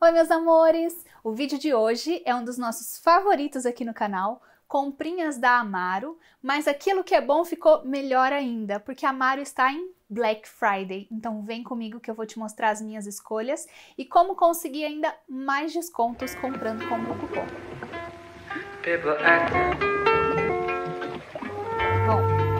Oi, meus amores! O vídeo de hoje é um dos nossos favoritos aqui no canal, comprinhas da Amaro, mas aquilo que é bom ficou melhor ainda, porque a Amaro está em Black Friday. Então vem comigo que eu vou te mostrar as minhas escolhas e como conseguir ainda mais descontos comprando com o meu cupom. People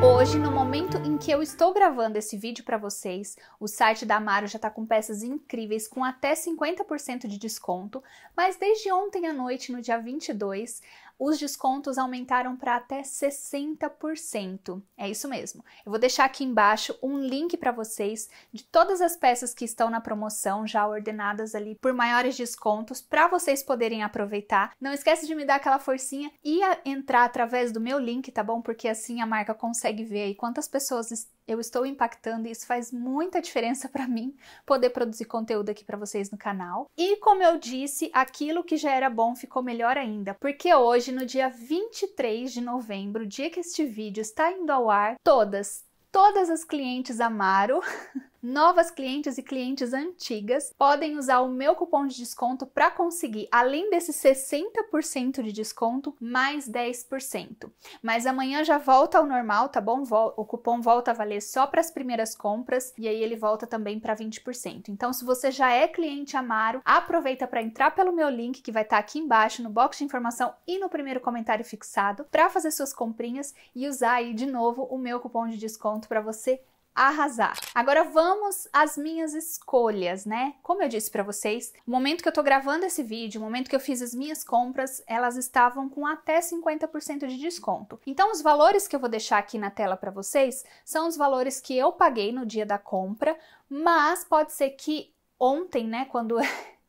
Hoje, no momento em que eu estou gravando esse vídeo para vocês, o site da Amaro já está com peças incríveis com até 50% de desconto, mas desde ontem à noite, no dia 22, os descontos aumentaram para até 60%. É isso mesmo. Eu vou deixar aqui embaixo um link para vocês de todas as peças que estão na promoção já ordenadas ali por maiores descontos para vocês poderem aproveitar. Não esquece de me dar aquela forcinha e entrar através do meu link, tá bom? Porque assim a marca consegue ver aí quantas pessoas eu estou impactando e isso faz muita diferença para mim poder produzir conteúdo aqui para vocês no canal. E como eu disse, aquilo que já era bom ficou melhor ainda, porque hoje, no dia 23 de novembro, dia que este vídeo está indo ao ar, todas, todas as clientes Amaro Novas clientes e clientes antigas podem usar o meu cupom de desconto para conseguir, além desse 60% de desconto, mais 10%. Mas amanhã já volta ao normal, tá bom? O cupom volta a valer só para as primeiras compras e aí ele volta também para 20%. Então, se você já é cliente Amaro, aproveita para entrar pelo meu link que vai estar tá aqui embaixo no box de informação e no primeiro comentário fixado para fazer suas comprinhas e usar aí de novo o meu cupom de desconto para você arrasar. Agora vamos às minhas escolhas, né? Como eu disse para vocês, no momento que eu tô gravando esse vídeo, no momento que eu fiz as minhas compras, elas estavam com até 50% de desconto. Então os valores que eu vou deixar aqui na tela para vocês são os valores que eu paguei no dia da compra, mas pode ser que ontem, né, quando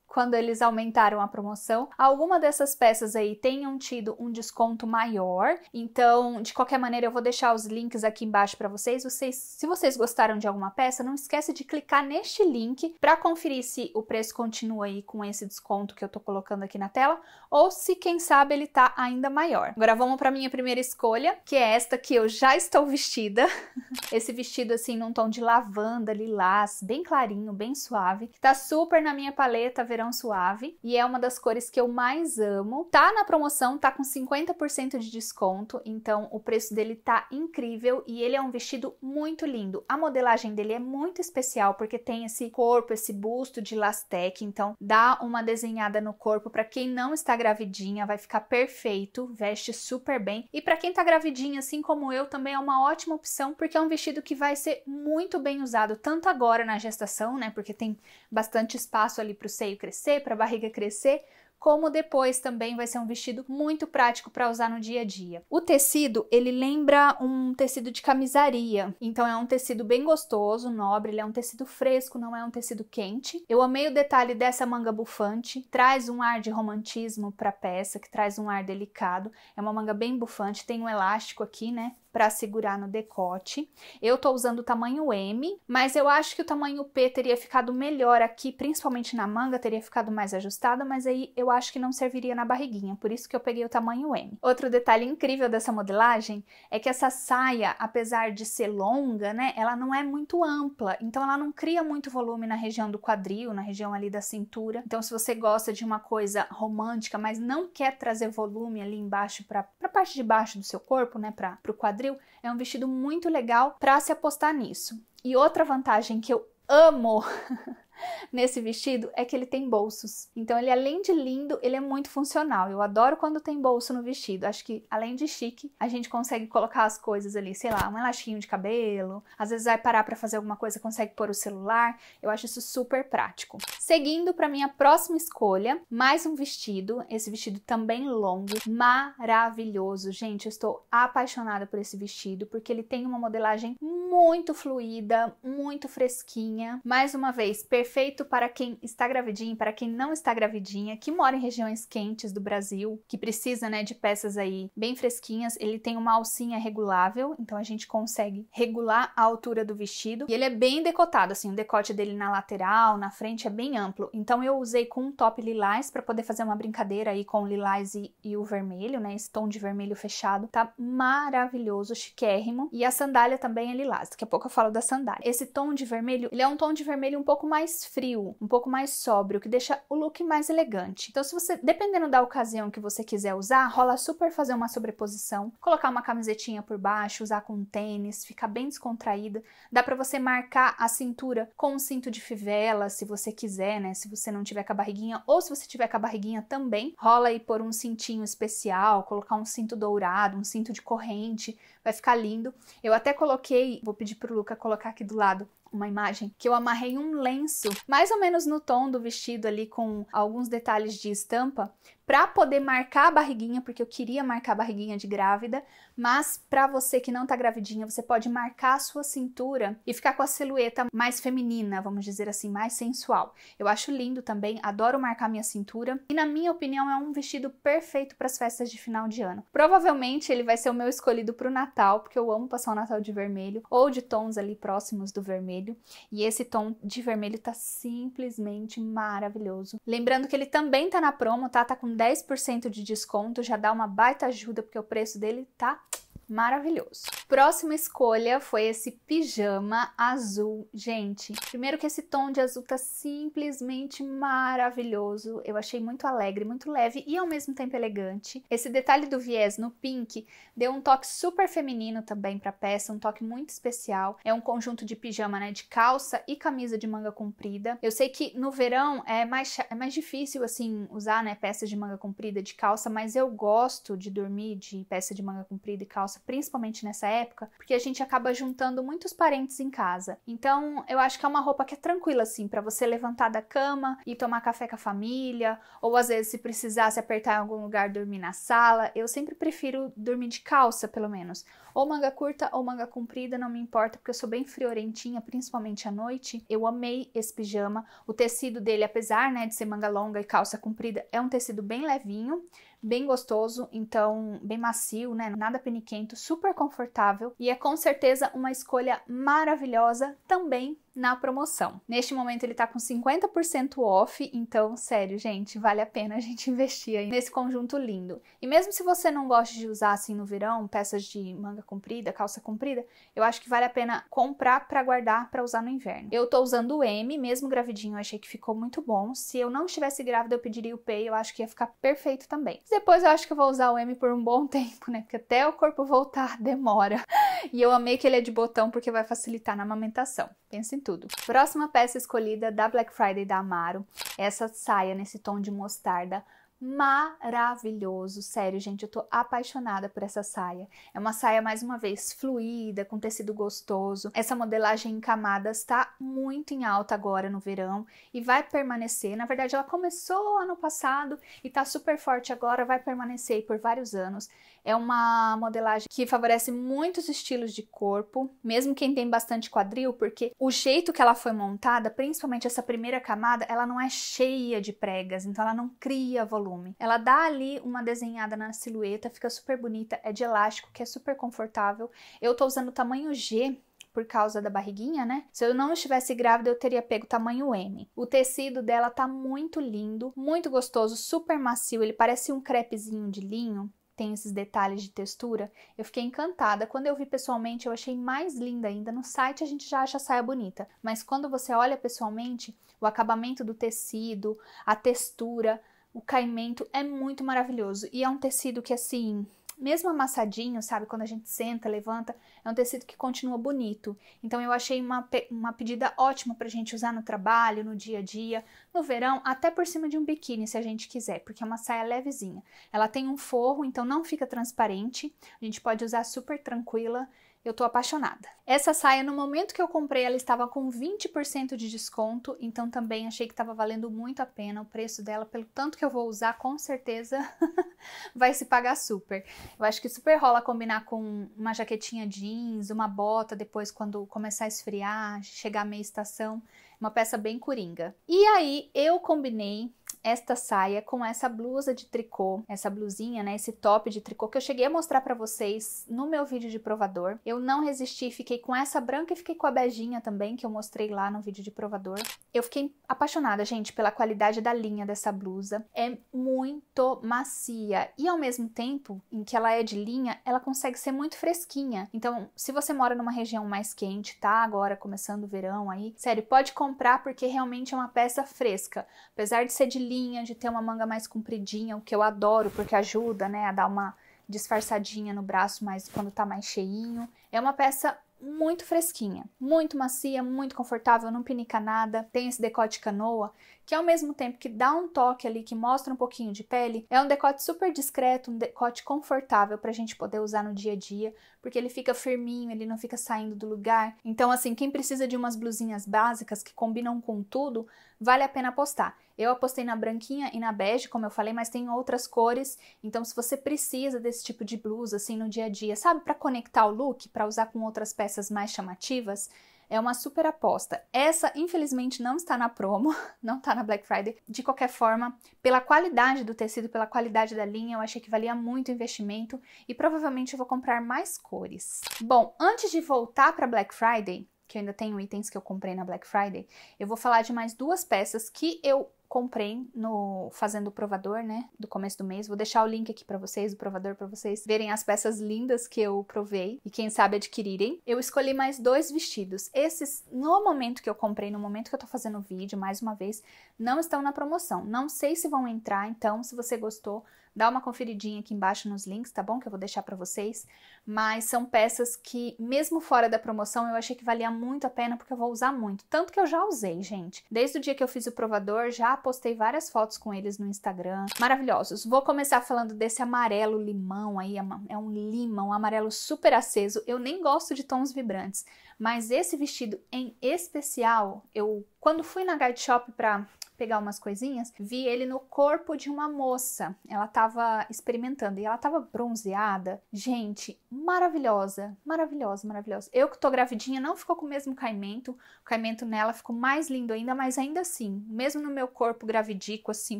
quando eles aumentaram a promoção. Alguma dessas peças aí tenham tido um desconto maior. Então, de qualquer maneira, eu vou deixar os links aqui embaixo para vocês. vocês. Se vocês gostaram de alguma peça, não esquece de clicar neste link para conferir se o preço continua aí com esse desconto que eu tô colocando aqui na tela ou se quem sabe ele tá ainda maior. Agora vamos para minha primeira escolha, que é esta que eu já estou vestida. Esse vestido assim num tom de lavanda, lilás, bem clarinho, bem suave, que tá super na minha paleta verão verão suave e é uma das cores que eu mais amo. Tá na promoção, tá com 50% de desconto, então o preço dele tá incrível e ele é um vestido muito lindo. A modelagem dele é muito especial porque tem esse corpo, esse busto de lastec, então dá uma desenhada no corpo para quem não está gravidinha, vai ficar perfeito, veste super bem. E para quem tá gravidinha, assim como eu, também é uma ótima opção porque é um vestido que vai ser muito bem usado tanto agora na gestação, né? Porque tem bastante espaço ali para o seio crescer crescer, para a barriga crescer, como depois também vai ser um vestido muito prático para usar no dia a dia. O tecido, ele lembra um tecido de camisaria, então é um tecido bem gostoso, nobre, ele é um tecido fresco, não é um tecido quente. Eu amei o detalhe dessa manga bufante, traz um ar de romantismo para a peça, que traz um ar delicado. É uma manga bem bufante, tem um elástico aqui, né? para segurar no decote. Eu tô usando o tamanho M, mas eu acho que o tamanho P teria ficado melhor aqui, principalmente na manga, teria ficado mais ajustada, mas aí eu eu acho que não serviria na barriguinha, por isso que eu peguei o tamanho M. Outro detalhe incrível dessa modelagem é que essa saia, apesar de ser longa, né, ela não é muito ampla, então ela não cria muito volume na região do quadril, na região ali da cintura. Então se você gosta de uma coisa romântica, mas não quer trazer volume ali embaixo para a parte de baixo do seu corpo, né, para o quadril, é um vestido muito legal para se apostar nisso. E outra vantagem que eu amo nesse vestido é que ele tem bolsos. Então ele além de lindo, ele é muito funcional. Eu adoro quando tem bolso no vestido. Acho que além de chique, a gente consegue colocar as coisas ali, sei lá, um elastinho de cabelo, às vezes vai parar para fazer alguma coisa, consegue pôr o celular. Eu acho isso super prático. Seguindo para minha próxima escolha, mais um vestido, esse vestido também longo, maravilhoso. Gente, eu estou apaixonada por esse vestido porque ele tem uma modelagem muito fluida, muito fresquinha. Mais uma vez, perfeita Perfeito para quem está gravidinha, para quem não está gravidinha, que mora em regiões quentes do Brasil, que precisa, né, de peças aí bem fresquinhas. Ele tem uma alcinha regulável, então a gente consegue regular a altura do vestido. E ele é bem decotado, assim, o decote dele na lateral, na frente é bem amplo. Então eu usei com um top lilás para poder fazer uma brincadeira aí com o lilás e, e o vermelho, né, esse tom de vermelho fechado. Tá maravilhoso, chiquérrimo. E a sandália também é lilás. Daqui a pouco eu falo da sandália. Esse tom de vermelho, ele é um tom de vermelho um pouco mais frio, um pouco mais sóbrio, que deixa o look mais elegante. Então, se você, dependendo da ocasião que você quiser usar, rola super fazer uma sobreposição, colocar uma camisetinha por baixo, usar com tênis, ficar bem descontraída. Dá para você marcar a cintura com um cinto de fivela, se você quiser, né? Se você não tiver com a barriguinha, ou se você tiver com a barriguinha também, rola aí por um cintinho especial, colocar um cinto dourado, um cinto de corrente, vai ficar lindo. Eu até coloquei, vou pedir pro Luca colocar aqui do lado uma imagem que eu amarrei um lenço, mais ou menos no tom do vestido ali com alguns detalhes de estampa, para poder marcar a barriguinha, porque eu queria marcar a barriguinha de grávida, mas para você que não tá gravidinha, você pode marcar a sua cintura e ficar com a silhueta mais feminina, vamos dizer assim, mais sensual. Eu acho lindo também, adoro marcar minha cintura e na minha opinião é um vestido perfeito para as festas de final de ano. Provavelmente ele vai ser o meu escolhido pro Natal, porque eu amo passar o Natal de vermelho ou de tons ali próximos do vermelho, e esse tom de vermelho tá simplesmente maravilhoso. Lembrando que ele também tá na promo, tá? Tá com 10% de desconto já dá uma baita ajuda, porque o preço dele tá maravilhoso. Próxima escolha foi esse pijama azul. Gente, primeiro que esse tom de azul tá simplesmente maravilhoso. Eu achei muito alegre, muito leve e ao mesmo tempo elegante. Esse detalhe do viés no pink deu um toque super feminino também pra peça, um toque muito especial. É um conjunto de pijama, né, de calça e camisa de manga comprida. Eu sei que no verão é mais, é mais difícil, assim, usar, né, peças de manga comprida, de calça, mas eu gosto de dormir de peça de manga comprida e calça principalmente nessa época, porque a gente acaba juntando muitos parentes em casa. Então, eu acho que é uma roupa que é tranquila assim para você levantar da cama e tomar café com a família, ou às vezes se precisar se apertar em algum lugar dormir na sala. Eu sempre prefiro dormir de calça, pelo menos, ou manga curta ou manga comprida, não me importa, porque eu sou bem friorentinha, principalmente à noite. Eu amei esse pijama. O tecido dele, apesar, né, de ser manga longa e calça comprida, é um tecido bem levinho bem gostoso, então bem macio, né? Nada peniquento, super confortável e é com certeza uma escolha maravilhosa também na promoção. Neste momento ele tá com 50% off, então, sério, gente, vale a pena a gente investir aí nesse conjunto lindo. E mesmo se você não gosta de usar assim no verão, peças de manga comprida, calça comprida, eu acho que vale a pena comprar para guardar para usar no inverno. Eu tô usando o M, mesmo gravidinho, eu achei que ficou muito bom. Se eu não estivesse grávida, eu pediria o P, eu acho que ia ficar perfeito também. Depois eu acho que eu vou usar o M por um bom tempo, né? Porque até o corpo voltar demora. E eu amei que ele é de botão porque vai facilitar na amamentação. Pensa em tudo tudo. Próxima peça escolhida da Black Friday da Amaro, é essa saia nesse tom de mostarda maravilhoso, sério, gente, eu tô apaixonada por essa saia. É uma saia mais uma vez fluida, com tecido gostoso. Essa modelagem em camadas tá muito em alta agora no verão e vai permanecer. Na verdade, ela começou ano passado e tá super forte agora, vai permanecer por vários anos. É uma modelagem que favorece muitos estilos de corpo, mesmo quem tem bastante quadril, porque o jeito que ela foi montada, principalmente essa primeira camada, ela não é cheia de pregas, então ela não cria volume. Ela dá ali uma desenhada na silhueta, fica super bonita, é de elástico, que é super confortável. Eu tô usando o tamanho G, por causa da barriguinha, né? Se eu não estivesse grávida, eu teria pego tamanho M. O tecido dela tá muito lindo, muito gostoso, super macio. Ele parece um crepezinho de linho, tem esses detalhes de textura. Eu fiquei encantada. Quando eu vi pessoalmente, eu achei mais linda ainda. No site a gente já acha a saia bonita, mas quando você olha pessoalmente, o acabamento do tecido, a textura, o caimento é muito maravilhoso e é um tecido que assim mesmo amassadinho, sabe? Quando a gente senta, levanta, é um tecido que continua bonito. Então eu achei uma, uma pedida ótima pra gente usar no trabalho, no dia a dia, no verão, até por cima de um biquíni, se a gente quiser, porque é uma saia levezinha. Ela tem um forro, então não fica transparente, a gente pode usar super tranquila. Eu tô apaixonada. Essa saia, no momento que eu comprei, ela estava com 20% de desconto, então também achei que estava valendo muito a pena o preço dela, pelo tanto que eu vou usar, com certeza vai se pagar super. Eu acho que super rola combinar com uma jaquetinha jeans, uma bota depois quando começar a esfriar, chegar a meia estação, uma peça bem coringa. E aí eu combinei esta saia com essa blusa de tricô, essa blusinha, né, esse top de tricô que eu cheguei a mostrar para vocês no meu vídeo de provador. Eu não resisti, fiquei com essa branca e fiquei com a beijinha também, que eu mostrei lá no vídeo de provador. Eu fiquei apaixonada, gente, pela qualidade da linha dessa blusa. É muito macia e ao mesmo tempo em que ela é de linha, ela consegue ser muito fresquinha. Então, se você mora numa região mais quente, tá agora começando o verão aí, sério, pode comprar porque realmente é uma peça fresca. Apesar de ser de de ter uma manga mais compridinha, o que eu adoro, porque ajuda, né, a dar uma disfarçadinha no braço, mas quando tá mais cheinho. É uma peça muito fresquinha, muito macia, muito confortável, não pinica nada. Tem esse decote canoa que ao mesmo tempo que dá um toque ali, que mostra um pouquinho de pele, é um decote super discreto, um decote confortável para a gente poder usar no dia a dia, porque ele fica firminho, ele não fica saindo do lugar. Então, assim, quem precisa de umas blusinhas básicas que combinam com tudo, vale a pena apostar. Eu apostei na branquinha e na bege, como eu falei, mas tem outras cores. Então, se você precisa desse tipo de blusa assim no dia a dia, sabe, para conectar o look, para usar com outras peças mais chamativas, é uma super aposta. Essa, infelizmente, não está na promo, não está na Black Friday. De qualquer forma, pela qualidade do tecido, pela qualidade da linha, eu achei que valia muito o investimento e provavelmente eu vou comprar mais cores. Bom, antes de voltar para Black Friday, que eu ainda tenho itens que eu comprei na Black Friday, eu vou falar de mais duas peças que eu comprei no fazendo o provador, né, do começo do mês. Vou deixar o link aqui para vocês, o provador para vocês verem as peças lindas que eu provei e quem sabe adquirirem. Eu escolhi mais dois vestidos. Esses no momento que eu comprei, no momento que eu tô fazendo o vídeo, mais uma vez, não estão na promoção. Não sei se vão entrar, então se você gostou, Dá uma conferidinha aqui embaixo nos links, tá bom? Que eu vou deixar para vocês. Mas são peças que, mesmo fora da promoção, eu achei que valia muito a pena porque eu vou usar muito. Tanto que eu já usei, gente. Desde o dia que eu fiz o provador, já postei várias fotos com eles no Instagram. Maravilhosos. Vou começar falando desse amarelo limão aí. É, é um lima, um amarelo super aceso. Eu nem gosto de tons vibrantes, mas esse vestido em especial, eu quando fui na Guide Shop para pegar umas coisinhas, vi ele no corpo de uma moça. Ela tava experimentando e ela tava bronzeada. Gente, maravilhosa, maravilhosa, maravilhosa. Eu que tô gravidinha não ficou com o mesmo caimento. O caimento nela ficou mais lindo ainda, mas ainda assim, mesmo no meu corpo gravidico assim,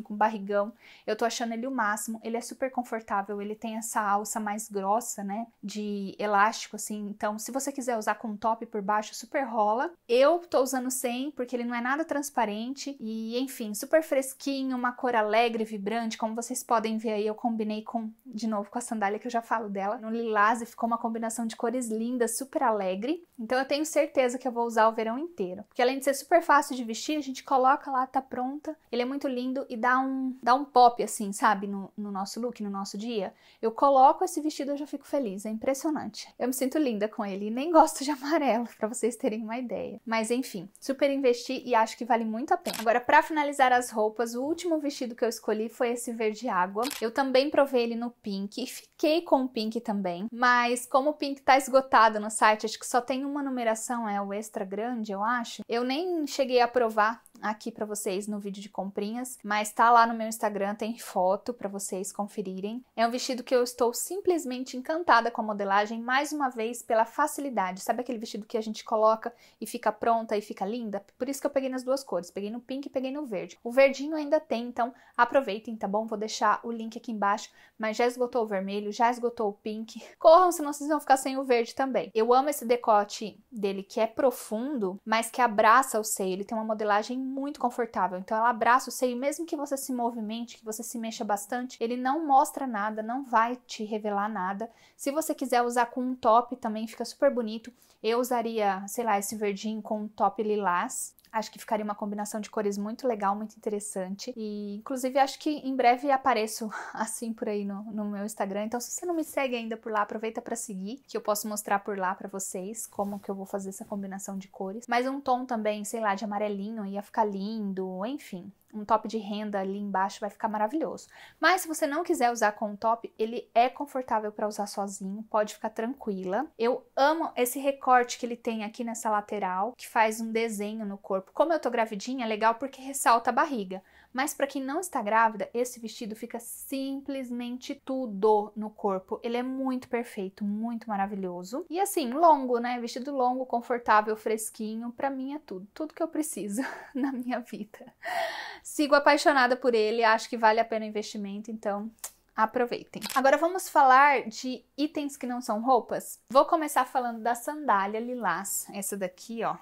com barrigão, eu tô achando ele o máximo. Ele é super confortável, ele tem essa alça mais grossa, né, de elástico assim. Então, se você quiser usar com um top por baixo, super rola. Eu tô usando sem porque ele não é nada transparente e enfim, enfim, super fresquinho, uma cor alegre, vibrante, como vocês podem ver aí, eu combinei com, de novo, com a sandália que eu já falo dela, no lilás e ficou uma combinação de cores linda, super alegre. Então eu tenho certeza que eu vou usar o verão inteiro, porque além de ser super fácil de vestir, a gente coloca lá, tá pronta, ele é muito lindo e dá um, dá um pop, assim, sabe, no, no nosso look, no nosso dia. Eu coloco esse vestido, eu já fico feliz, é impressionante. Eu me sinto linda com ele nem gosto de amarelo, para vocês terem uma ideia. Mas enfim, super investi e acho que vale muito a pena. Agora, pra finalizar, finalizar as roupas, o último vestido que eu escolhi foi esse verde água. Eu também provei ele no pink e fiquei com o pink também, mas como o pink tá esgotado no site, acho que só tem uma numeração, é o extra grande, eu acho, eu nem cheguei a provar aqui para vocês no vídeo de comprinhas, mas tá lá no meu Instagram, tem foto para vocês conferirem. É um vestido que eu estou simplesmente encantada com a modelagem, mais uma vez pela facilidade. Sabe aquele vestido que a gente coloca e fica pronta e fica linda? Por isso que eu peguei nas duas cores, peguei no pink e peguei no verde. O verdinho ainda tem, então aproveitem, tá bom? Vou deixar o link aqui embaixo, mas já esgotou o vermelho, já esgotou o pink. Corram, senão vocês vão ficar sem o verde também. Eu amo esse decote dele que é profundo, mas que abraça o seio. Ele tem uma modelagem muito confortável. Então ela abraça o seio, mesmo que você se movimente, que você se mexa bastante, ele não mostra nada, não vai te revelar nada. Se você quiser usar com um top também fica super bonito. Eu usaria, sei lá, esse verdinho com um top lilás. Acho que ficaria uma combinação de cores muito legal, muito interessante. E, inclusive, acho que em breve apareço assim por aí no, no meu Instagram. Então, se você não me segue ainda por lá, aproveita para seguir, que eu posso mostrar por lá para vocês como que eu vou fazer essa combinação de cores. Mas um tom também, sei lá, de amarelinho ia ficar lindo, enfim um top de renda ali embaixo vai ficar maravilhoso. Mas se você não quiser usar com um top, ele é confortável para usar sozinho, pode ficar tranquila. Eu amo esse recorte que ele tem aqui nessa lateral, que faz um desenho no corpo. Como eu tô gravidinha, é legal porque ressalta a barriga. Mas para quem não está grávida, esse vestido fica simplesmente tudo no corpo. Ele é muito perfeito, muito maravilhoso. E assim, longo, né? Vestido longo, confortável, fresquinho, para mim é tudo, tudo que eu preciso na minha vida. Sigo apaixonada por ele, acho que vale a pena o investimento, então aproveitem. Agora vamos falar de itens que não são roupas. Vou começar falando da sandália lilás, essa daqui, ó,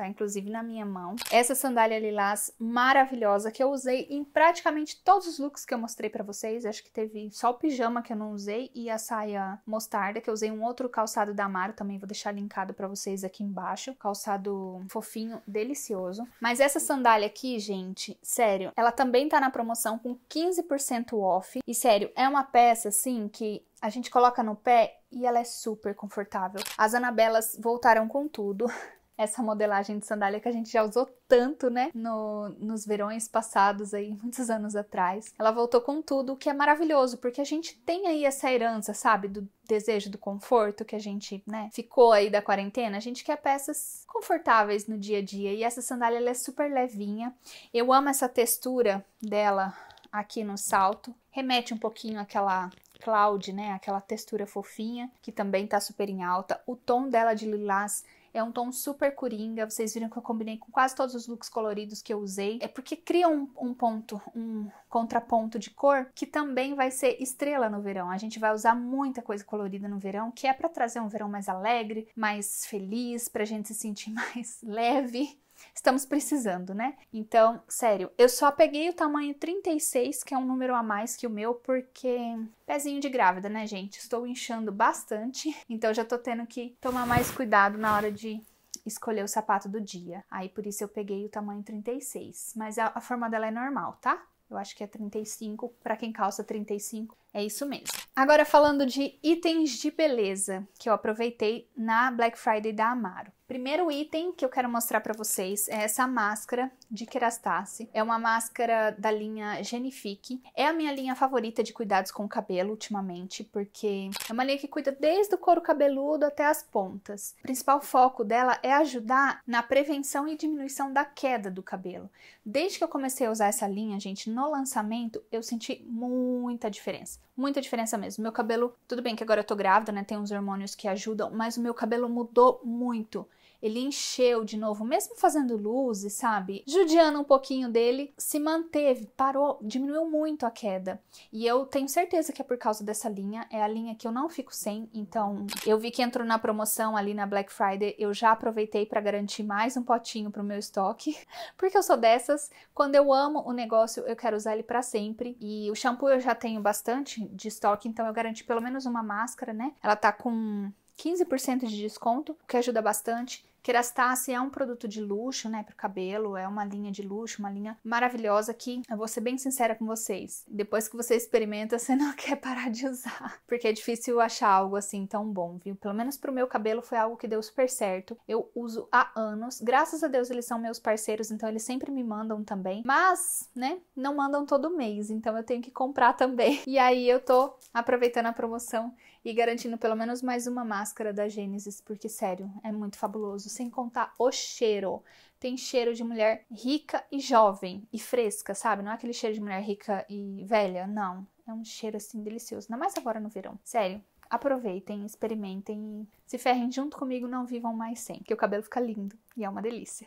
tá inclusive na minha mão. Essa sandália lilás maravilhosa que eu usei em praticamente todos os looks que eu mostrei para vocês. Acho que teve só o pijama que eu não usei e a saia mostarda, que eu usei um outro calçado da Amaro, também vou deixar linkado para vocês aqui embaixo. Calçado fofinho, delicioso. Mas essa sandália aqui, gente, sério, ela também tá na promoção com 15% off. E sério, é uma peça assim que a gente coloca no pé e ela é super confortável. As Anabelas voltaram com tudo. essa modelagem de sandália que a gente já usou tanto, né? No, nos verões passados aí, muitos anos atrás. Ela voltou com tudo, o que é maravilhoso, porque a gente tem aí essa herança, sabe? Do desejo do conforto que a gente, né, ficou aí da quarentena. A gente quer peças confortáveis no dia a dia. E essa sandália, ela é super levinha. Eu amo essa textura dela aqui no salto. Remete um pouquinho àquela cloud, né? Aquela textura fofinha, que também tá super em alta. O tom dela de lilás é um tom super coringa. Vocês viram que eu combinei com quase todos os looks coloridos que eu usei. É porque cria um, um ponto, um contraponto de cor que também vai ser estrela no verão. A gente vai usar muita coisa colorida no verão, que é para trazer um verão mais alegre, mais feliz, pra gente se sentir mais leve estamos precisando, né? Então, sério, eu só peguei o tamanho 36, que é um número a mais que o meu, porque pezinho de grávida, né, gente? Estou inchando bastante, então já tô tendo que tomar mais cuidado na hora de escolher o sapato do dia. Aí por isso eu peguei o tamanho 36, mas a, a forma dela é normal, tá? Eu acho que é 35 para quem calça 35 é isso mesmo. Agora falando de itens de beleza que eu aproveitei na Black Friday da Amaro. Primeiro item que eu quero mostrar para vocês é essa máscara de kerastase. É uma máscara da linha Genifique. É a minha linha favorita de cuidados com o cabelo ultimamente, porque é uma linha que cuida desde o couro cabeludo até as pontas. O principal foco dela é ajudar na prevenção e diminuição da queda do cabelo. Desde que eu comecei a usar essa linha, gente, no lançamento, eu senti muita diferença muita diferença mesmo. Meu cabelo, tudo bem que agora eu tô grávida, né? Tem uns hormônios que ajudam, mas o meu cabelo mudou muito ele encheu de novo, mesmo fazendo luzes, sabe? Judiando um pouquinho dele, se manteve, parou, diminuiu muito a queda. E eu tenho certeza que é por causa dessa linha, é a linha que eu não fico sem, então eu vi que entrou na promoção ali na Black Friday, eu já aproveitei para garantir mais um potinho pro meu estoque, porque eu sou dessas, quando eu amo o negócio, eu quero usar ele para sempre. E o shampoo eu já tenho bastante de estoque, então eu garanti pelo menos uma máscara, né? Ela tá com 15% de desconto, o que ajuda bastante. Kerastase é um produto de luxo, né, para o cabelo, é uma linha de luxo, uma linha maravilhosa que eu vou ser bem sincera com vocês. Depois que você experimenta, você não quer parar de usar, porque é difícil achar algo assim tão bom, viu? Pelo menos pro meu cabelo foi algo que deu super certo. Eu uso há anos. Graças a Deus eles são meus parceiros, então eles sempre me mandam também, mas, né, não mandam todo mês, então eu tenho que comprar também. E aí eu tô aproveitando a promoção e garantindo pelo menos mais uma máscara da Gênesis, porque sério, é muito fabuloso, sem contar o cheiro. Tem cheiro de mulher rica e jovem e fresca, sabe? Não é aquele cheiro de mulher rica e velha, não. É um cheiro assim delicioso, ainda mais agora no verão. Sério, aproveitem, experimentem e se ferrem junto comigo, não vivam mais sem, que o cabelo fica lindo e é uma delícia.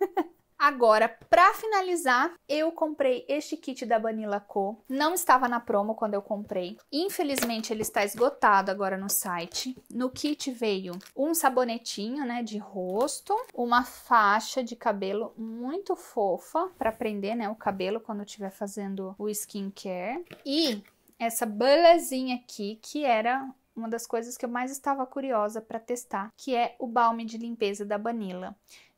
Agora, para finalizar, eu comprei este kit da Vanilla Co. Não estava na promo quando eu comprei. Infelizmente, ele está esgotado agora no site. No kit veio um sabonetinho, né, de rosto, uma faixa de cabelo muito fofa para prender, né, o cabelo quando estiver fazendo o skincare e essa belezinha aqui que era uma das coisas que eu mais estava curiosa para testar, que é o balme de limpeza da Vanilla.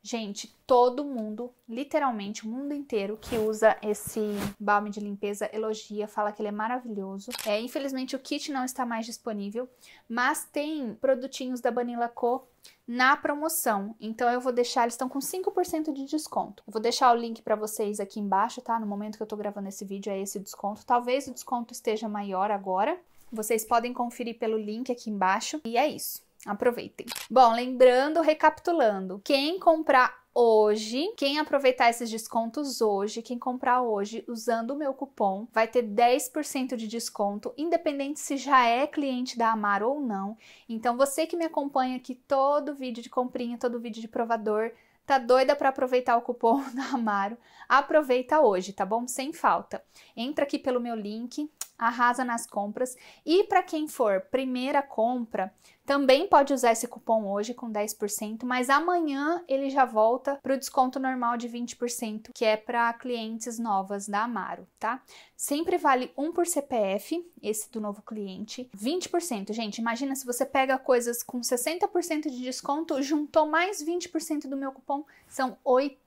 Gente, todo mundo, literalmente o mundo inteiro, que usa esse balme de limpeza elogia, fala que ele é maravilhoso. É, infelizmente o kit não está mais disponível, mas tem produtinhos da Banila Co na promoção. Então eu vou deixar, eles estão com 5% de desconto. Eu vou deixar o link para vocês aqui embaixo, tá? No momento que eu tô gravando esse vídeo é esse desconto. Talvez o desconto esteja maior agora. Vocês podem conferir pelo link aqui embaixo. E é isso. Aproveitem. Bom, lembrando, recapitulando, quem comprar hoje, quem aproveitar esses descontos hoje, quem comprar hoje usando o meu cupom, vai ter 10% de desconto, independente se já é cliente da Amaro ou não. Então você que me acompanha aqui todo vídeo de comprinha, todo vídeo de provador, tá doida para aproveitar o cupom da Amaro? Aproveita hoje, tá bom? Sem falta. Entra aqui pelo meu link, arrasa nas compras. E para quem for primeira compra, também pode usar esse cupom hoje com 10%, mas amanhã ele já volta para o desconto normal de 20%, que é para clientes novas da Amaro, tá? Sempre vale um por CPF, esse do novo cliente, 20%. Gente, imagina se você pega coisas com 60% de desconto, juntou mais 20% do meu cupom, são 80%.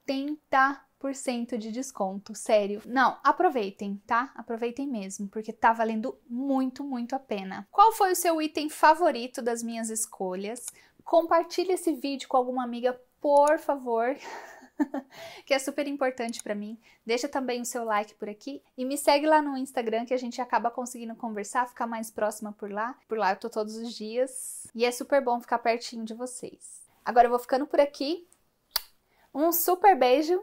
10% de desconto, sério. Não, aproveitem, tá? Aproveitem mesmo, porque tá valendo muito, muito a pena. Qual foi o seu item favorito das minhas escolhas? Compartilhe esse vídeo com alguma amiga, por favor. que é super importante para mim. Deixa também o seu like por aqui e me segue lá no Instagram que a gente acaba conseguindo conversar, ficar mais próxima por lá. Por lá eu tô todos os dias e é super bom ficar pertinho de vocês. Agora eu vou ficando por aqui. Um super beijo